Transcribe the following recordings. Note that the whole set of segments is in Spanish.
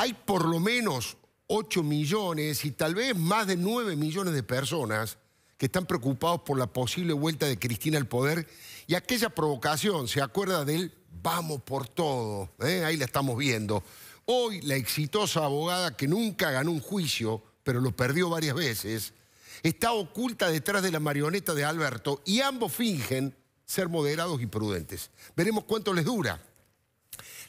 hay por lo menos 8 millones y tal vez más de 9 millones de personas que están preocupados por la posible vuelta de Cristina al poder y aquella provocación, ¿se acuerda del vamos por todo? Eh, ahí la estamos viendo. Hoy la exitosa abogada que nunca ganó un juicio, pero lo perdió varias veces, está oculta detrás de la marioneta de Alberto y ambos fingen ser moderados y prudentes. Veremos cuánto les dura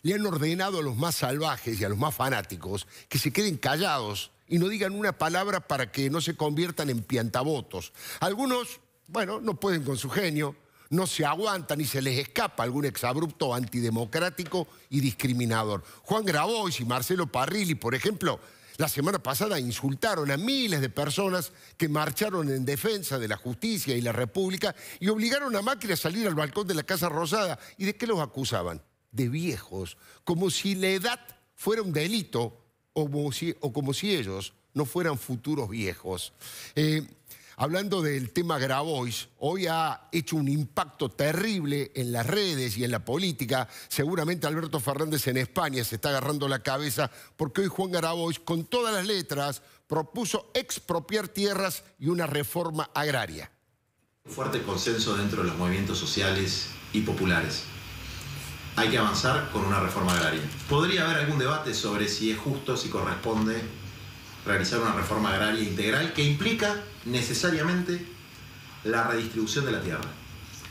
le han ordenado a los más salvajes y a los más fanáticos que se queden callados y no digan una palabra para que no se conviertan en piantavotos. Algunos, bueno, no pueden con su genio, no se aguantan y se les escapa algún exabrupto antidemocrático y discriminador. Juan Grabois y Marcelo Parrilli, por ejemplo, la semana pasada insultaron a miles de personas que marcharon en defensa de la justicia y la república y obligaron a Macri a salir al balcón de la Casa Rosada. ¿Y de qué los acusaban? de viejos, como si la edad fuera un delito o como si, ellos no fueran futuros viejos. Eh, hablando del tema Grabois, hoy ha hecho un impacto terrible en las redes y en la política. Seguramente Alberto Fernández en España se está agarrando la cabeza porque hoy Juan Grabois, con todas las letras, propuso expropiar tierras y una reforma agraria. Fuerte consenso dentro de los movimientos sociales y populares hay que avanzar con una reforma agraria. Podría haber algún debate sobre si es justo, si corresponde realizar una reforma agraria integral que implica necesariamente la redistribución de la tierra,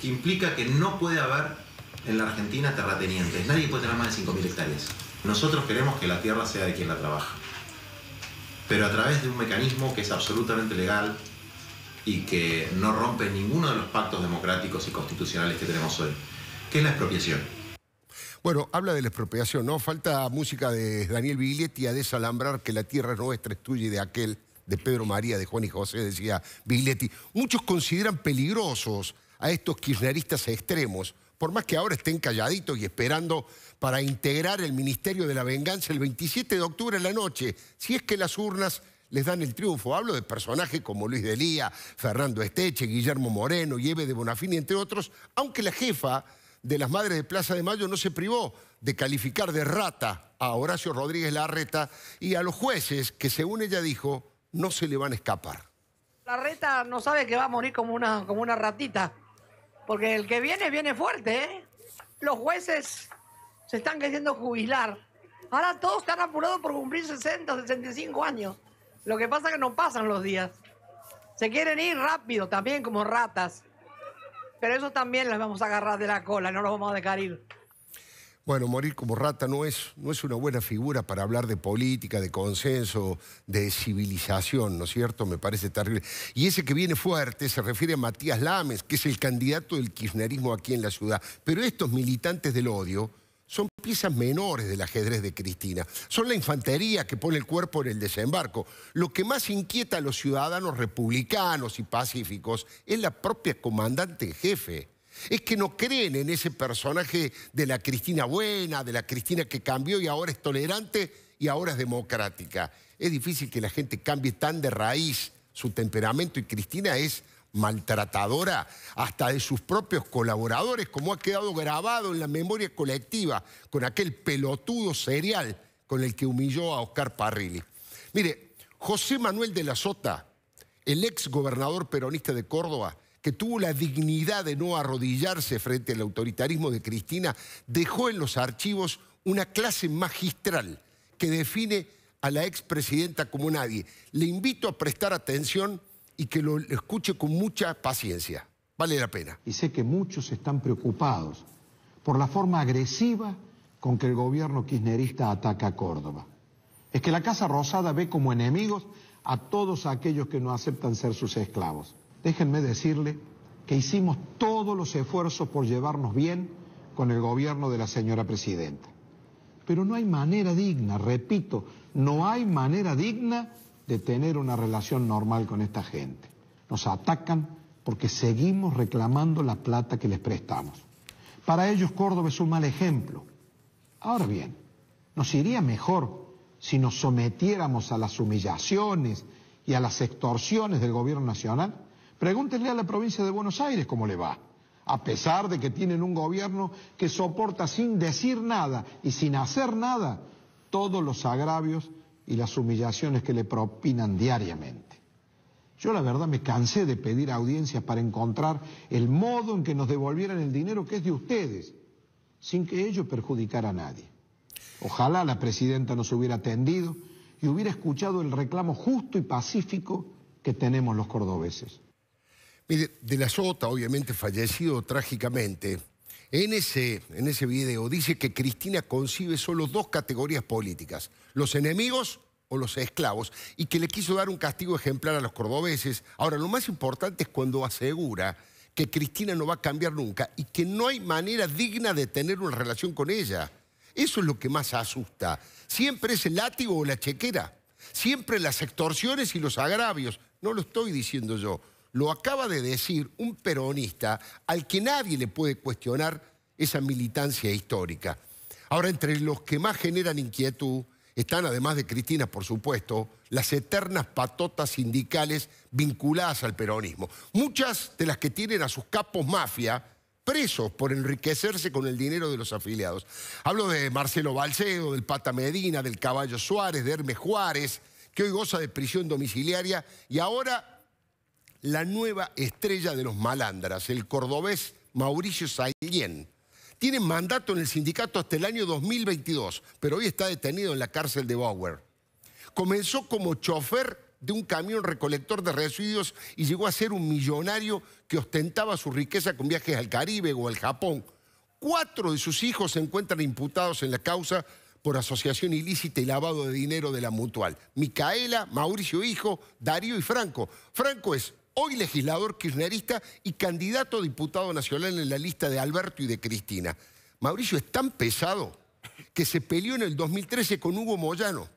que implica que no puede haber en la Argentina terratenientes, nadie puede tener más de 5.000 hectáreas. Nosotros queremos que la tierra sea de quien la trabaja, pero a través de un mecanismo que es absolutamente legal y que no rompe ninguno de los pactos democráticos y constitucionales que tenemos hoy, que es la expropiación. Bueno, habla de la expropiación, ¿no? Falta música de Daniel Biglietti a desalambrar que la tierra nuestra es tuya y de aquel, de Pedro María, de Juan y José, decía Biglietti. Muchos consideran peligrosos a estos kirchneristas extremos, por más que ahora estén calladitos y esperando para integrar el Ministerio de la Venganza el 27 de octubre en la noche, si es que las urnas les dan el triunfo. Hablo de personajes como Luis Lía, Fernando Esteche, Guillermo Moreno, Lleve de Bonafini, entre otros, aunque la jefa de las Madres de Plaza de Mayo no se privó de calificar de rata a Horacio Rodríguez Larreta y a los jueces que, según ella dijo, no se le van a escapar. Larreta no sabe que va a morir como una, como una ratita, porque el que viene, viene fuerte. ¿eh? Los jueces se están queriendo jubilar. Ahora todos están apurados por cumplir 60, 65 años. Lo que pasa es que no pasan los días. Se quieren ir rápido también como ratas. Pero eso también los vamos a agarrar de la cola, no los vamos a dejar ir. Bueno, morir como rata no es, no es una buena figura para hablar de política, de consenso, de civilización, ¿no es cierto? Me parece terrible. Y ese que viene fuerte se refiere a Matías Lames, que es el candidato del kirchnerismo aquí en la ciudad. Pero estos militantes del odio, son piezas menores del ajedrez de Cristina. Son la infantería que pone el cuerpo en el desembarco. Lo que más inquieta a los ciudadanos republicanos y pacíficos es la propia comandante en jefe. Es que no creen en ese personaje de la Cristina buena, de la Cristina que cambió y ahora es tolerante y ahora es democrática. Es difícil que la gente cambie tan de raíz su temperamento y Cristina es maltratadora, hasta de sus propios colaboradores, como ha quedado grabado en la memoria colectiva con aquel pelotudo serial con el que humilló a Oscar Parrilli. Mire, José Manuel de la Sota, el ex gobernador peronista de Córdoba, que tuvo la dignidad de no arrodillarse frente al autoritarismo de Cristina, dejó en los archivos una clase magistral que define a la expresidenta como nadie. Le invito a prestar atención y que lo escuche con mucha paciencia. Vale la pena. Y sé que muchos están preocupados por la forma agresiva con que el gobierno kirchnerista ataca a Córdoba. Es que la Casa Rosada ve como enemigos a todos aquellos que no aceptan ser sus esclavos. Déjenme decirle que hicimos todos los esfuerzos por llevarnos bien con el gobierno de la señora presidenta. Pero no hay manera digna, repito, no hay manera digna de tener una relación normal con esta gente. Nos atacan porque seguimos reclamando la plata que les prestamos. Para ellos Córdoba es un mal ejemplo. Ahora bien, nos iría mejor si nos sometiéramos a las humillaciones y a las extorsiones del gobierno nacional. Pregúntenle a la provincia de Buenos Aires cómo le va, a pesar de que tienen un gobierno que soporta sin decir nada y sin hacer nada todos los agravios y las humillaciones que le propinan diariamente. Yo la verdad me cansé de pedir audiencias para encontrar el modo en que nos devolvieran el dinero que es de ustedes, sin que ello perjudicara a nadie. Ojalá la presidenta nos hubiera atendido y hubiera escuchado el reclamo justo y pacífico que tenemos los cordobeses. Mire, de la Sota, obviamente fallecido trágicamente, en ese, en ese video dice que Cristina concibe solo dos categorías políticas, los enemigos o los esclavos, y que le quiso dar un castigo ejemplar a los cordobeses. Ahora, lo más importante es cuando asegura que Cristina no va a cambiar nunca y que no hay manera digna de tener una relación con ella. Eso es lo que más asusta. Siempre es el látigo o la chequera. Siempre las extorsiones y los agravios. No lo estoy diciendo yo, lo acaba de decir un peronista al que nadie le puede cuestionar esa militancia histórica. Ahora, entre los que más generan inquietud están, además de Cristina, por supuesto, las eternas patotas sindicales vinculadas al peronismo. Muchas de las que tienen a sus capos mafia presos por enriquecerse con el dinero de los afiliados. Hablo de Marcelo Balcedo, del Pata Medina, del Caballo Suárez, de Hermes Juárez, que hoy goza de prisión domiciliaria y ahora la nueva estrella de los malandras, el cordobés Mauricio Sallén. Tiene mandato en el sindicato hasta el año 2022, pero hoy está detenido en la cárcel de Bauer. Comenzó como chofer de un camión recolector de residuos y llegó a ser un millonario que ostentaba su riqueza con viajes al Caribe o al Japón. Cuatro de sus hijos se encuentran imputados en la causa por asociación ilícita y lavado de dinero de la mutual. Micaela, Mauricio Hijo, Darío y Franco. Franco es hoy legislador kirchnerista y candidato a diputado nacional en la lista de Alberto y de Cristina. Mauricio es tan pesado que se peleó en el 2013 con Hugo Moyano.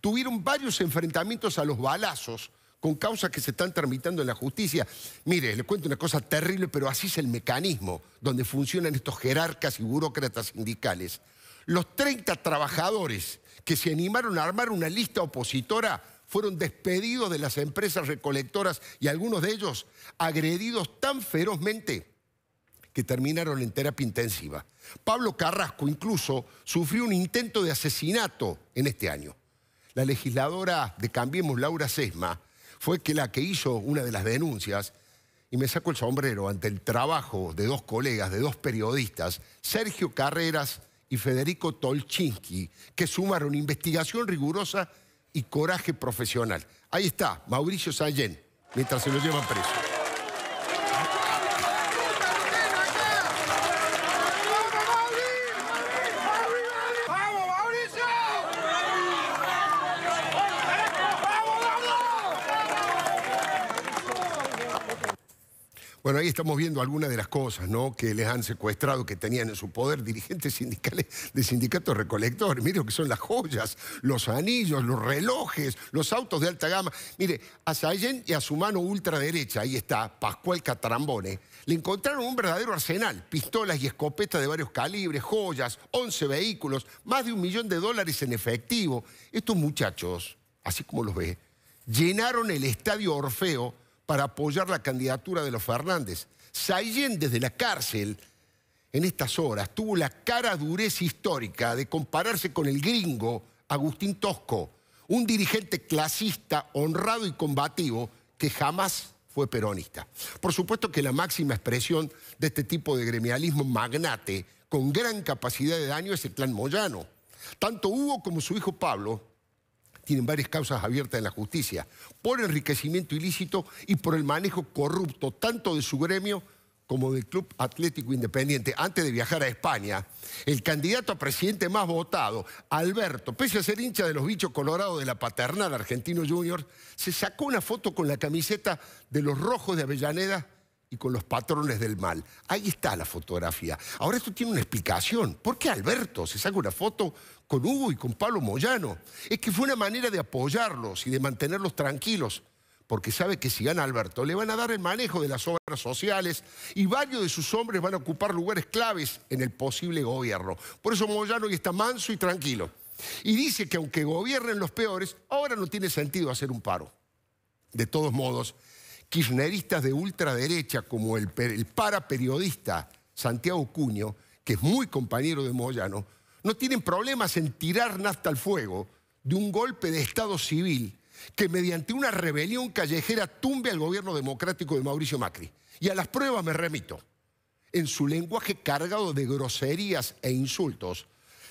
Tuvieron varios enfrentamientos a los balazos con causas que se están tramitando en la justicia. Mire, le cuento una cosa terrible, pero así es el mecanismo donde funcionan estos jerarcas y burócratas sindicales. Los 30 trabajadores que se animaron a armar una lista opositora fueron despedidos de las empresas recolectoras y algunos de ellos agredidos tan ferozmente que terminaron en terapia intensiva. Pablo Carrasco incluso sufrió un intento de asesinato en este año. La legisladora de Cambiemos, Laura Sesma, fue que la que hizo una de las denuncias y me saco el sombrero ante el trabajo de dos colegas, de dos periodistas, Sergio Carreras y Federico Tolchinsky, que sumaron investigación rigurosa y coraje profesional. Ahí está, Mauricio Sallén, mientras se lo llevan preso. Bueno, ahí estamos viendo algunas de las cosas ¿no? que les han secuestrado, que tenían en su poder dirigentes sindicales de sindicatos recolectores. Mire lo que son las joyas, los anillos, los relojes, los autos de alta gama. Mire, a Sayen y a su mano ultraderecha, ahí está Pascual Catarambone, le encontraron un verdadero arsenal, pistolas y escopetas de varios calibres, joyas, 11 vehículos, más de un millón de dólares en efectivo. Estos muchachos, así como los ve, llenaron el estadio Orfeo para apoyar la candidatura de los Fernández. Sayen desde la cárcel, en estas horas, tuvo la cara dureza histórica de compararse con el gringo Agustín Tosco, un dirigente clasista, honrado y combativo que jamás fue peronista. Por supuesto que la máxima expresión de este tipo de gremialismo magnate con gran capacidad de daño es el clan Moyano. Tanto Hugo como su hijo Pablo tienen varias causas abiertas en la justicia por enriquecimiento ilícito y por el manejo corrupto tanto de su gremio como del Club Atlético Independiente. Antes de viajar a España, el candidato a presidente más votado, Alberto, pese a ser hincha de los bichos colorados de la paternal Argentino Junior, se sacó una foto con la camiseta de los rojos de Avellaneda y con los patrones del mal. Ahí está la fotografía. Ahora esto tiene una explicación. ¿Por qué Alberto se saca una foto con Hugo y con Pablo Moyano? Es que fue una manera de apoyarlos y de mantenerlos tranquilos, porque sabe que si gana Alberto le van a dar el manejo de las obras sociales y varios de sus hombres van a ocupar lugares claves en el posible gobierno. Por eso Moyano hoy está manso y tranquilo. Y dice que aunque gobiernen los peores, ahora no tiene sentido hacer un paro. De todos modos, kirchneristas de ultraderecha como el, el paraperiodista Santiago Cuño, que es muy compañero de Moyano, no tienen problemas en tirar nafta al fuego de un golpe de Estado civil que mediante una rebelión callejera tumbe al gobierno democrático de Mauricio Macri. Y a las pruebas me remito. En su lenguaje cargado de groserías e insultos,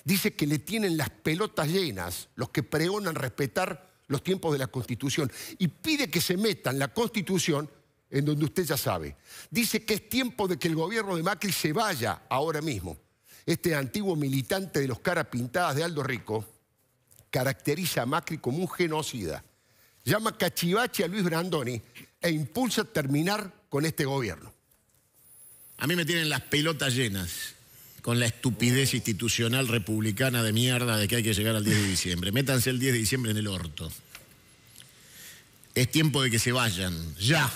dice que le tienen las pelotas llenas los que pregonan respetar los tiempos de la Constitución y pide que se metan la Constitución en donde usted ya sabe. Dice que es tiempo de que el gobierno de Macri se vaya ahora mismo. Este antiguo militante de los caras pintadas de Aldo Rico caracteriza a Macri como un genocida. Llama cachivache a Luis Brandoni e impulsa terminar con este gobierno. A mí me tienen las pelotas llenas con la estupidez institucional republicana de mierda de que hay que llegar al 10 de diciembre. Métanse el 10 de diciembre en el orto. Es tiempo de que se vayan, ya.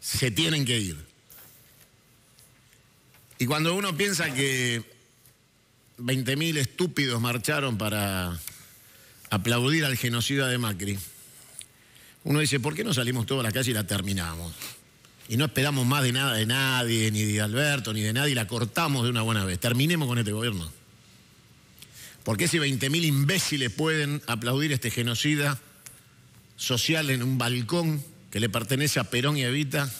Se tienen que ir. Y cuando uno piensa que 20.000 estúpidos marcharon para aplaudir al genocida de Macri, uno dice, ¿por qué no salimos todos a la calle y la terminamos? y no esperamos más de nada de nadie, ni de Alberto, ni de nadie, la cortamos de una buena vez. Terminemos con este gobierno. Porque si 20.000 imbéciles pueden aplaudir este genocida social en un balcón que le pertenece a Perón y Evita,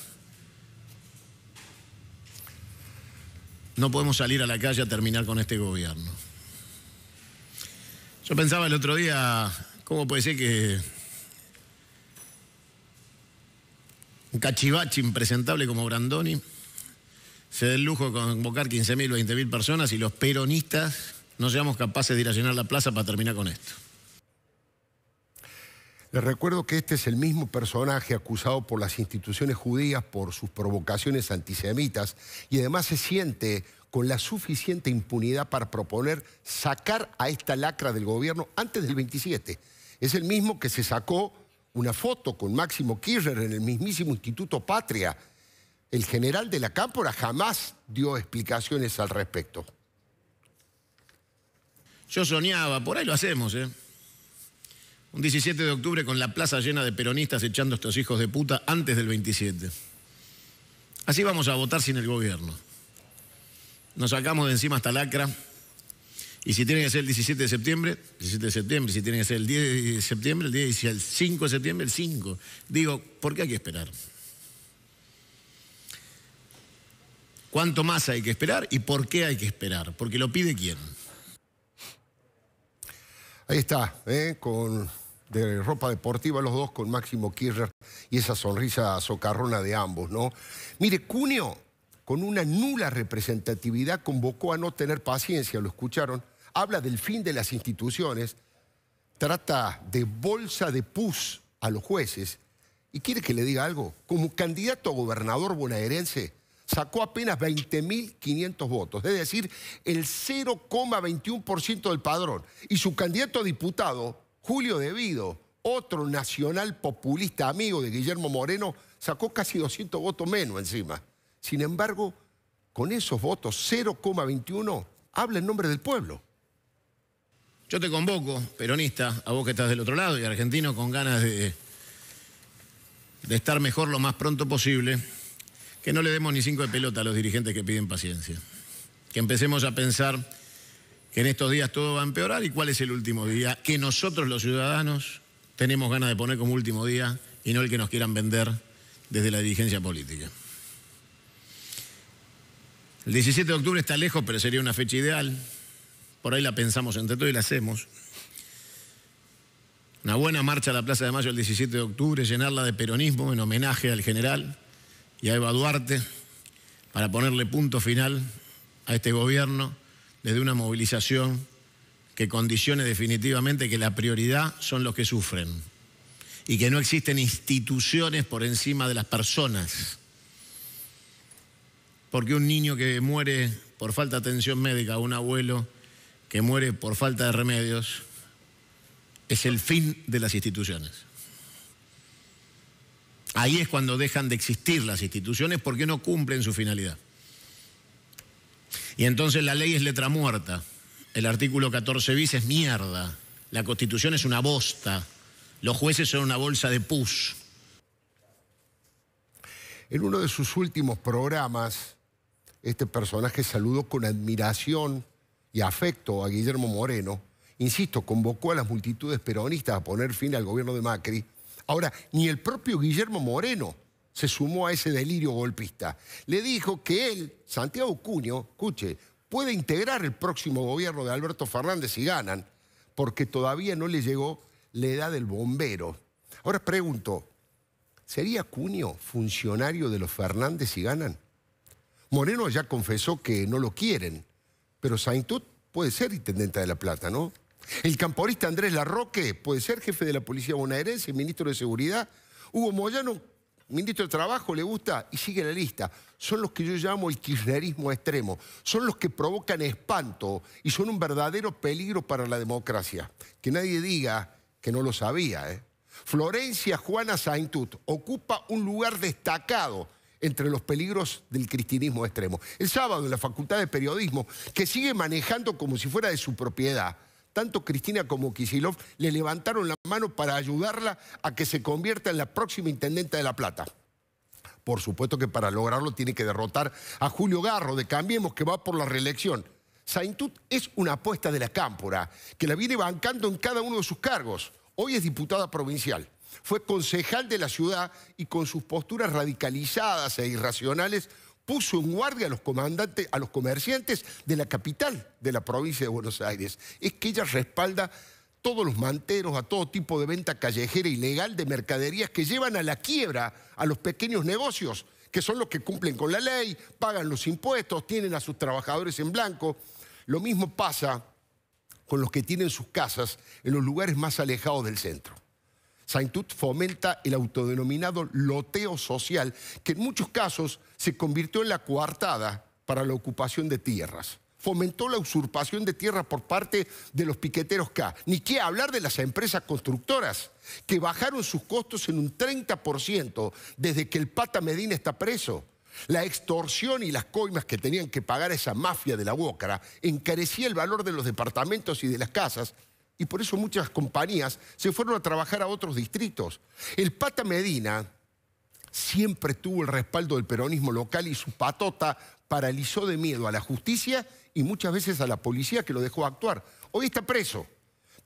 no podemos salir a la calle a terminar con este gobierno. Yo pensaba el otro día, ¿cómo puede ser que un cachivache impresentable como Brandoni, se dé el lujo de convocar 15.000, 20.000 personas y los peronistas no seamos capaces de ir a llenar la plaza para terminar con esto. Les recuerdo que este es el mismo personaje acusado por las instituciones judías por sus provocaciones antisemitas y además se siente con la suficiente impunidad para proponer sacar a esta lacra del gobierno antes del 27. Es el mismo que se sacó una foto con Máximo Kirchner en el mismísimo Instituto Patria. El general de la Cámpora jamás dio explicaciones al respecto. Yo soñaba, por ahí lo hacemos, ¿eh? Un 17 de octubre con la plaza llena de peronistas echando a estos hijos de puta antes del 27. Así vamos a votar sin el gobierno. Nos sacamos de encima esta lacra. Y si tiene que ser el 17 de septiembre, 17 de septiembre, si tiene que ser el 10 de septiembre, el 10 el 5 de septiembre, el 5. Digo, ¿por qué hay que esperar? ¿Cuánto más hay que esperar y por qué hay que esperar? Porque lo pide quién. Ahí está, ¿eh? con de ropa deportiva los dos con Máximo Kirchner y esa sonrisa socarrona de ambos, ¿no? Mire, Cuneo, con una nula representatividad, convocó a no tener paciencia, lo escucharon, habla del fin de las instituciones, trata de bolsa de pus a los jueces y quiere que le diga algo. Como candidato a gobernador bonaerense, sacó apenas 20.500 votos, es decir, el 0,21% del padrón. Y su candidato a diputado, Julio Devido, otro nacional populista amigo de Guillermo Moreno, sacó casi 200 votos menos encima. Sin embargo, con esos votos, 0,21, habla en nombre del pueblo. Yo te convoco, peronista, a vos que estás del otro lado y argentino con ganas de, de estar mejor lo más pronto posible, que no le demos ni cinco de pelota a los dirigentes que piden paciencia. Que empecemos a pensar que en estos días todo va a empeorar y cuál es el último día que nosotros los ciudadanos tenemos ganas de poner como último día y no el que nos quieran vender desde la dirigencia política. El 17 de octubre está lejos, pero sería una fecha ideal por ahí la pensamos entre todos y la hacemos. Una buena marcha a la Plaza de Mayo el 17 de octubre, llenarla de peronismo en homenaje al general y a Eva Duarte para ponerle punto final a este gobierno desde una movilización que condicione definitivamente que la prioridad son los que sufren y que no existen instituciones por encima de las personas. Porque un niño que muere por falta de atención médica, un abuelo que muere por falta de remedios es el fin de las instituciones. Ahí es cuando dejan de existir las instituciones porque no cumplen su finalidad. Y entonces la ley es letra muerta, el artículo 14 bis es mierda, la constitución es una bosta, los jueces son una bolsa de pus. En uno de sus últimos programas, este personaje saludó con admiración y afecto a Guillermo Moreno, insisto, convocó a las multitudes peronistas a poner fin al gobierno de Macri. Ahora, ni el propio Guillermo Moreno se sumó a ese delirio golpista. Le dijo que él, Santiago Cuño, escuche, puede integrar el próximo gobierno de Alberto Fernández si ganan, porque todavía no le llegó la edad del bombero. Ahora pregunto, ¿sería Cuño funcionario de los Fernández si ganan? Moreno ya confesó que no lo quieren, pero Saintut puede ser intendente de La Plata, ¿no? El camporista Andrés Larroque puede ser jefe de la policía bonaerense, ministro de Seguridad. Hugo Moyano, ministro de Trabajo, le gusta y sigue la lista. Son los que yo llamo el kirchnerismo extremo. Son los que provocan espanto y son un verdadero peligro para la democracia. Que nadie diga que no lo sabía. ¿eh? Florencia Juana Saintut ocupa un lugar destacado entre los peligros del cristianismo extremo. El sábado en la Facultad de Periodismo, que sigue manejando como si fuera de su propiedad, tanto Cristina como Kisilov le levantaron la mano para ayudarla a que se convierta en la próxima intendente de La Plata. Por supuesto que para lograrlo tiene que derrotar a Julio Garro de Cambiemos, que va por la reelección. Saintut es una apuesta de la cámpora, que la viene bancando en cada uno de sus cargos. Hoy es diputada provincial. Fue concejal de la ciudad y con sus posturas radicalizadas e irracionales puso en guardia a los, comandantes, a los comerciantes de la capital de la provincia de Buenos Aires. Es que ella respalda todos los manteros, a todo tipo de venta callejera ilegal de mercaderías que llevan a la quiebra a los pequeños negocios, que son los que cumplen con la ley, pagan los impuestos, tienen a sus trabajadores en blanco. Lo mismo pasa con los que tienen sus casas en los lugares más alejados del centro. Saintut fomenta el autodenominado loteo social, que en muchos casos se convirtió en la coartada para la ocupación de tierras. Fomentó la usurpación de tierras por parte de los piqueteros K. Ni qué hablar de las empresas constructoras, que bajaron sus costos en un 30% desde que el Pata Medina está preso. La extorsión y las coimas que tenían que pagar esa mafia de la UOCRA, encarecía el valor de los departamentos y de las casas y por eso muchas compañías se fueron a trabajar a otros distritos. El Pata Medina siempre tuvo el respaldo del peronismo local y su patota paralizó de miedo a la justicia y muchas veces a la policía que lo dejó actuar. Hoy está preso,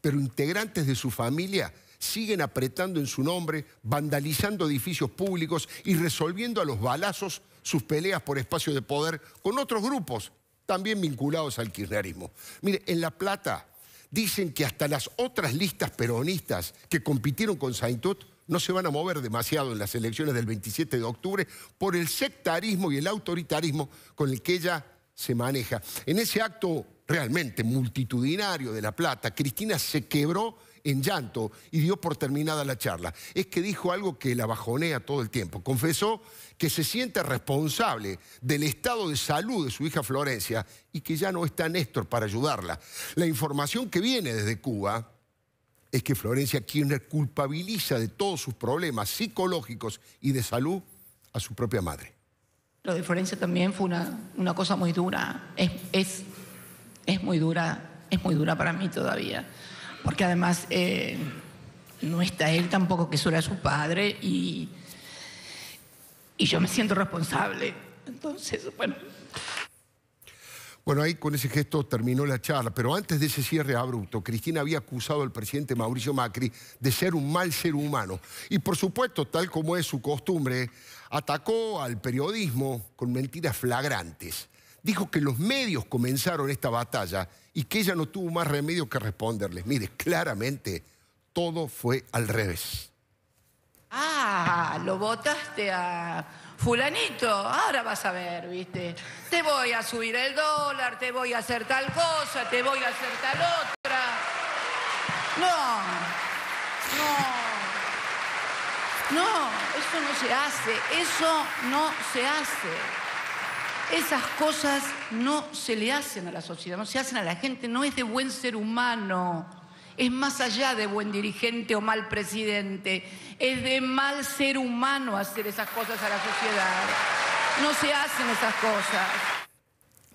pero integrantes de su familia siguen apretando en su nombre, vandalizando edificios públicos y resolviendo a los balazos sus peleas por espacio de poder con otros grupos también vinculados al kirchnerismo. Mire, en La Plata dicen que hasta las otras listas peronistas que compitieron con Saintot no se van a mover demasiado en las elecciones del 27 de octubre por el sectarismo y el autoritarismo con el que ella se maneja. En ese acto realmente multitudinario de La Plata, Cristina se quebró en llanto y dio por terminada la charla. Es que dijo algo que la bajonea todo el tiempo. Confesó que se siente responsable del estado de salud de su hija Florencia y que ya no está Néstor para ayudarla. La información que viene desde Cuba es que Florencia Kirchner culpabiliza de todos sus problemas psicológicos y de salud a su propia madre. Lo de Florencia también fue una, cosa muy dura. es, es muy dura, es muy dura para mí todavía porque además eh, no está él tampoco, que eso era su padre, y, y yo me siento responsable. Entonces, bueno. Bueno, ahí con ese gesto terminó la charla, pero antes de ese cierre abrupto, Cristina había acusado al presidente Mauricio Macri de ser un mal ser humano. Y por supuesto, tal como es su costumbre, atacó al periodismo con mentiras flagrantes dijo que los medios comenzaron esta batalla y que ella no tuvo más remedio que responderles. Mire, claramente todo fue al revés. Ah, lo votaste a fulanito, ahora vas a ver, viste. Te voy a subir el dólar, te voy a hacer tal cosa, te voy a hacer tal otra. No, no, no, eso no se hace, eso no se hace. Esas cosas no se le hacen a la sociedad, no se hacen a la gente, no es de buen ser humano, es más allá de buen dirigente o mal presidente, es de mal ser humano hacer esas cosas a la sociedad. No se hacen esas cosas.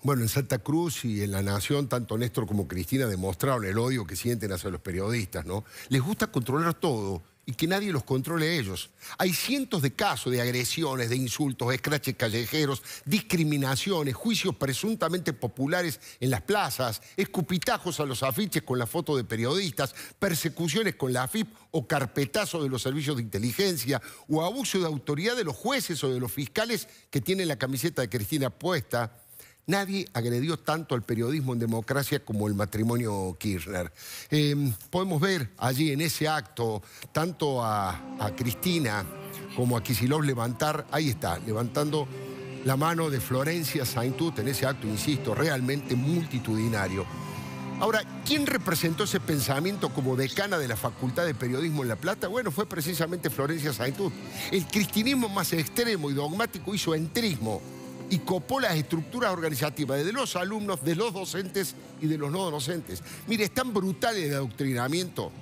Bueno, en Santa Cruz y en La Nación, tanto Néstor como Cristina demostraron el odio que sienten hacia los periodistas, ¿no? Les gusta controlar todo y que nadie los controle ellos. Hay cientos de casos de agresiones, de insultos, escraches callejeros, discriminaciones, juicios presuntamente populares en las plazas, escupitajos a los afiches con la foto de periodistas, persecuciones con la AFIP o carpetazo de los servicios de inteligencia o abuso de autoridad de los jueces o de los fiscales que tienen la camiseta de Cristina puesta Nadie agredió tanto al periodismo en democracia como el matrimonio Kirchner. Em, podemos ver allí en ese acto tanto a, Cristina como a Kisilov levantar, ahí está, levantando la mano de Florencia Saintut en ese acto, insisto, realmente multitudinario. Ahora, ¿quién representó ese pensamiento como decana de la Facultad de Periodismo en La Plata? Bueno, fue precisamente Florencia Saintud. El cristinismo más extremo y dogmático hizo entrismo y copó las estructuras organizativas de los alumnos, de los docentes y de los no docentes. Mire, es tan brutal el adoctrinamiento,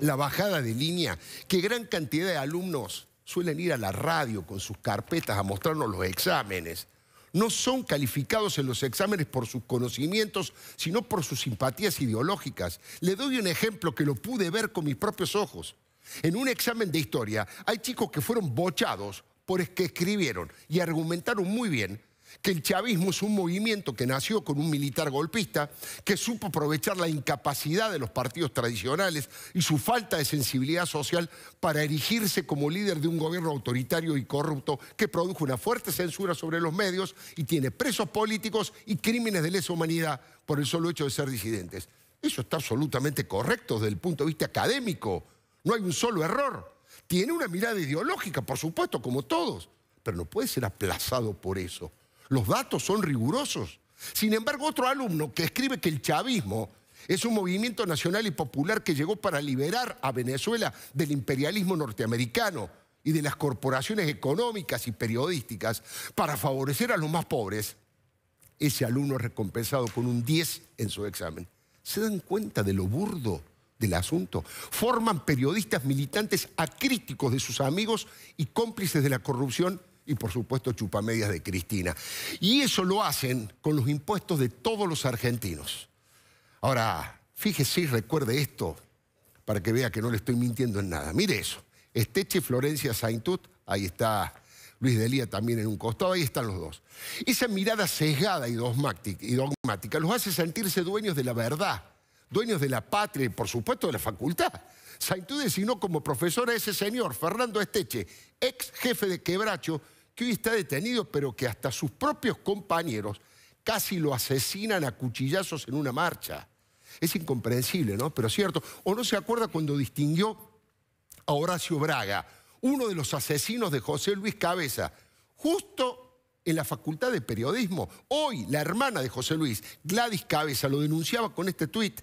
la bajada de línea, que gran cantidad de alumnos suelen ir a la radio con sus carpetas a mostrarnos los exámenes. No son calificados en los exámenes por sus conocimientos, sino por sus simpatías ideológicas. Le doy un ejemplo que lo pude ver con mis propios ojos. En un examen de historia hay chicos que fueron bochados por es que escribieron y argumentaron muy bien que el chavismo es un movimiento que nació con un militar golpista, que supo aprovechar la incapacidad de los partidos tradicionales y su falta de sensibilidad social para erigirse como líder de un gobierno autoritario y corrupto que produjo una fuerte censura sobre los medios y tiene presos políticos y crímenes de lesa humanidad por el solo hecho de ser disidentes. Eso está absolutamente correcto desde el punto de vista académico. No hay un solo error. Tiene una mirada ideológica, por supuesto, como todos, pero no puede ser aplazado por eso. Los datos son rigurosos. Sin embargo, otro alumno que escribe que el chavismo es un movimiento nacional y popular que llegó para liberar a Venezuela del imperialismo norteamericano y de las corporaciones económicas y periodísticas para favorecer a los más pobres, ese alumno es recompensado con un 10 en su examen. ¿Se dan cuenta de lo burdo del asunto. Forman periodistas militantes acríticos de sus amigos y cómplices de la corrupción y por supuesto chupamedias de Cristina. Y eso lo hacen con los impuestos de todos los argentinos. Ahora, fíjese y recuerde esto para que vea que no le estoy mintiendo en nada. Mire eso. Esteche, Florencia, Saintut, ahí está Luis Delía también en un costado, ahí están los dos. Esa mirada sesgada y dogmática los hace sentirse dueños de la verdad dueños de la patria y por supuesto de la facultad. Saintú designó como profesor a ese señor, Fernando Esteche, ex jefe de Quebracho, que hoy está detenido, pero que hasta sus propios compañeros casi lo asesinan a cuchillazos en una marcha. Es incomprensible, ¿no? Pero es cierto. ¿O no se acuerda cuando distinguió a Horacio Braga, uno de los asesinos de José Luis Cabeza, justo en la Facultad de Periodismo? Hoy la hermana de José Luis, Gladys Cabeza, lo denunciaba con este tuit.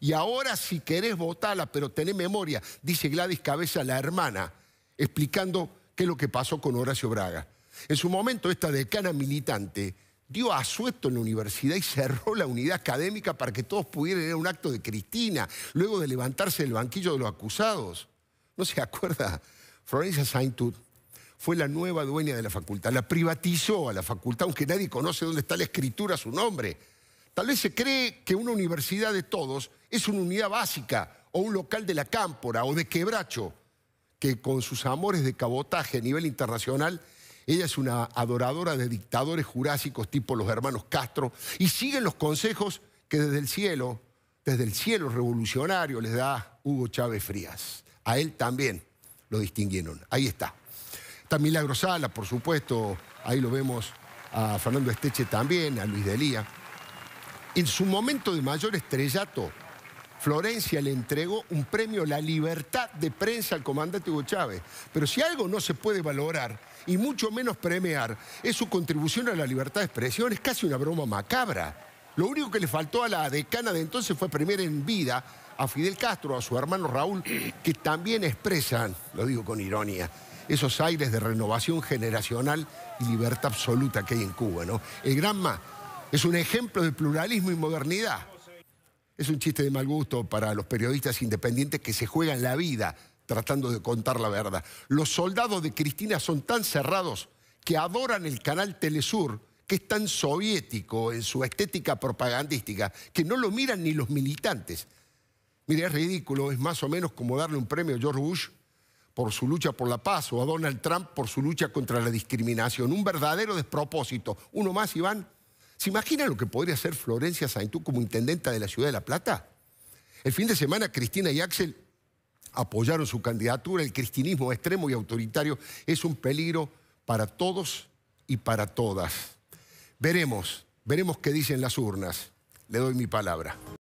Y ahora si querés votarla, pero tenés memoria, dice Gladys Cabeza, la hermana, explicando qué es lo que pasó con Horacio Braga. En su momento esta decana militante dio asueto en la universidad y cerró la unidad académica para que todos pudieran ir a un acto de Cristina, luego de levantarse del banquillo de los acusados. ¿No se acuerda? Florencia Saintud fue la nueva dueña de la facultad, la privatizó a la facultad, aunque nadie conoce dónde está la escritura su nombre. Tal vez se cree que una universidad de todos es una unidad básica o un local de la cámpora o de quebracho, que con sus amores de cabotaje a nivel internacional, ella es una adoradora de dictadores jurásicos tipo los hermanos Castro y siguen los consejos que desde el cielo, desde el cielo revolucionario les da Hugo Chávez Frías. A él también lo distinguieron. Ahí está. Está Milagro Sala, por supuesto, ahí lo vemos a Fernando Esteche también, a Luis Delía. En su momento de mayor estrellato, Florencia le entregó un premio La Libertad de Prensa al comandante Hugo Chávez. Pero si algo no se puede valorar, y mucho menos premiar, es su contribución a la libertad de expresión, es casi una broma macabra. Lo único que le faltó a la decana de entonces fue premiar en vida a Fidel Castro, a su hermano Raúl, que también expresan, lo digo con ironía, esos aires de renovación generacional y libertad absoluta que hay en Cuba. ¿no? El gran más es un ejemplo de pluralismo y modernidad. Es un chiste de mal gusto para los periodistas independientes que se juegan la vida tratando de contar la verdad. Los soldados de Cristina son tan cerrados que adoran el canal Telesur, que es tan soviético en su estética propagandística, que no lo miran ni los militantes. Mire, es ridículo, es más o menos como darle un premio a George Bush por su lucha por la paz o a Donald Trump por su lucha contra la discriminación. Un verdadero despropósito. Uno más, Iván. ¿Se imagina lo que podría hacer Florencia Saintú como intendenta de la ciudad de La Plata? El fin de semana, Cristina y Axel apoyaron su candidatura. El cristinismo extremo y autoritario es un peligro para todos y para todas. Veremos, veremos qué dicen las urnas. Le doy mi palabra.